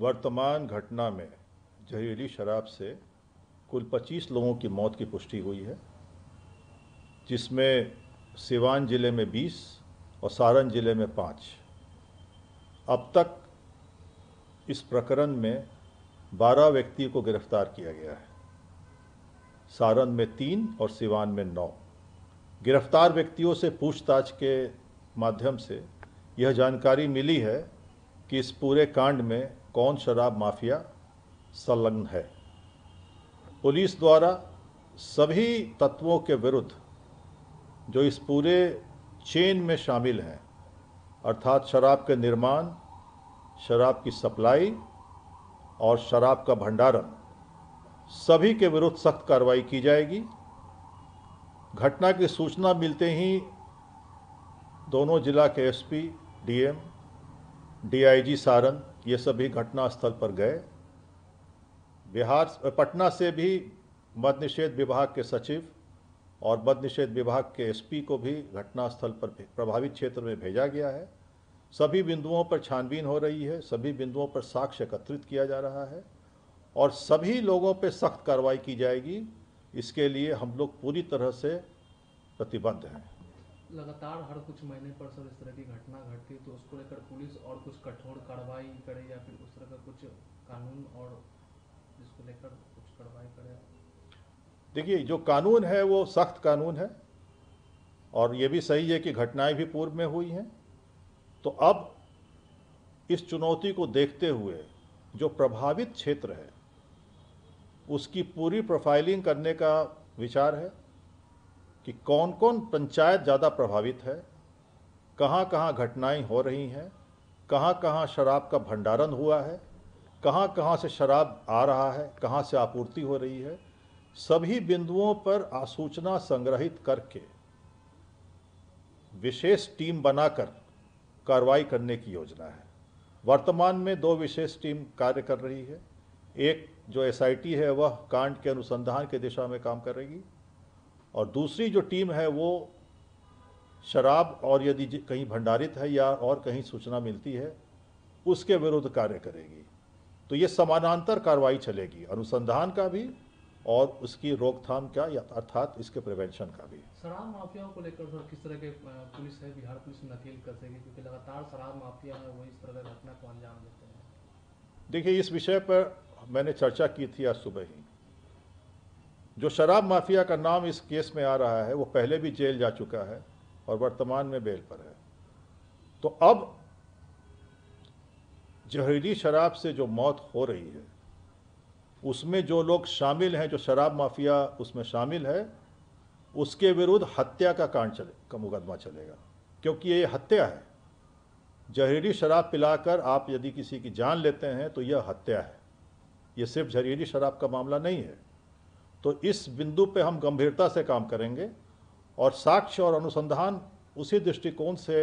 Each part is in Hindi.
वर्तमान घटना में जहरीली शराब से कुल 25 लोगों की मौत की पुष्टि हुई है जिसमें सिवान ज़िले में 20 और सारण ज़िले में 5। अब तक इस प्रकरण में 12 व्यक्ति को गिरफ्तार किया गया है सारण में तीन और सिवान में नौ गिरफ्तार व्यक्तियों से पूछताछ के माध्यम से यह जानकारी मिली है कि इस पूरे कांड में कौन शराब माफिया संलग्न है पुलिस द्वारा सभी तत्वों के विरुद्ध जो इस पूरे चेन में शामिल हैं अर्थात शराब के निर्माण शराब की सप्लाई और शराब का भंडारण सभी के विरुद्ध सख्त कार्रवाई की जाएगी घटना की सूचना मिलते ही दोनों जिला के एसपी डीएम डीआईजी सारण ये सभी घटनास्थल पर गए बिहार पटना से भी मद निषेध विभाग के सचिव और मद निषेध विभाग के एसपी को भी घटनास्थल पर प्रभावित क्षेत्र में भेजा गया है सभी बिंदुओं पर छानबीन हो रही है सभी बिंदुओं पर साक्ष्य एकत्रित किया जा रहा है और सभी लोगों पर सख्त कार्रवाई की जाएगी इसके लिए हम लोग पूरी तरह से प्रतिबद्ध हैं लगातार हर कुछ महीने पर सर इस तरह की घटना घटती है तो उसको लेकर पुलिस और कुछ कठोर कार्रवाई करे या फिर उस तरह का कुछ कानून और जिसको लेकर कुछ कार्रवाई करे देखिए जो कानून है वो सख्त कानून है और ये भी सही है कि घटनाएं भी पूर्व में हुई हैं तो अब इस चुनौती को देखते हुए जो प्रभावित क्षेत्र है उसकी पूरी प्रोफाइलिंग करने का विचार है कि कौन कौन पंचायत ज़्यादा प्रभावित है कहाँ कहाँ घटनाएं हो रही हैं कहाँ कहाँ शराब का भंडारण हुआ है कहाँ कहाँ से शराब आ रहा है कहाँ से आपूर्ति हो रही है सभी बिंदुओं पर आसूचना संग्रहित करके विशेष टीम बनाकर कार्रवाई करने की योजना है वर्तमान में दो विशेष टीम कार्य कर रही है एक जो एसआईटी है वह कांड के अनुसंधान की दिशा में काम करेगी और दूसरी जो टीम है वो शराब और यदि कहीं भंडारित है या और कहीं सूचना मिलती है उसके विरुद्ध कार्य करेगी तो ये समानांतर कार्रवाई चलेगी अनुसंधान का भी और उसकी रोकथाम का या अर्थात इसके प्रिवेंशन का भी शराब माफियाओं को लेकर सर किस तरह के पुलिस है बिहार पुलिस नकेल कर सकेगी क्योंकि लगातार शराब माफिया है वो इस तरह की घटना को अंजाम देते हैं देखिए इस विषय पर मैंने चर्चा की थी आज सुबह ही जो शराब माफिया का नाम इस केस में आ रहा है वो पहले भी जेल जा चुका है और वर्तमान में बेल पर है तो अब जहरीली शराब से जो मौत हो रही है उसमें जो लोग शामिल हैं जो शराब माफिया उसमें शामिल है उसके विरुद्ध हत्या का कांड चले का मुकदमा चलेगा क्योंकि ये हत्या है जहरीली शराब पिलाकर आप यदि किसी की जान लेते हैं तो यह हत्या है ये सिर्फ जहरीली शराब का मामला नहीं है तो इस बिंदु पे हम गंभीरता से काम करेंगे और साक्ष्य और अनुसंधान उसी दृष्टिकोण से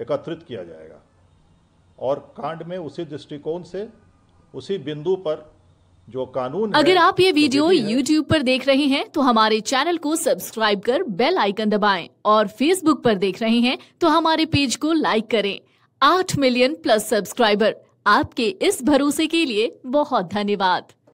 एकत्रित किया जाएगा और कांड में उसी दृष्टिकोण से उसी बिंदु पर जो कानून अगर आप ये वीडियो तो YouTube पर देख रहे हैं तो हमारे चैनल को सब्सक्राइब कर बेल आइकन दबाएं और Facebook पर देख रहे हैं तो हमारे पेज को लाइक करें आठ मिलियन प्लस सब्सक्राइबर आपके इस भरोसे के लिए बहुत धन्यवाद